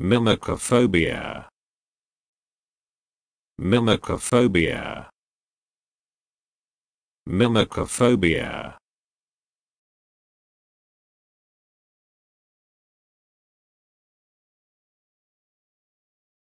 Mimicophobia. Mimicophobia. Mimicophobia.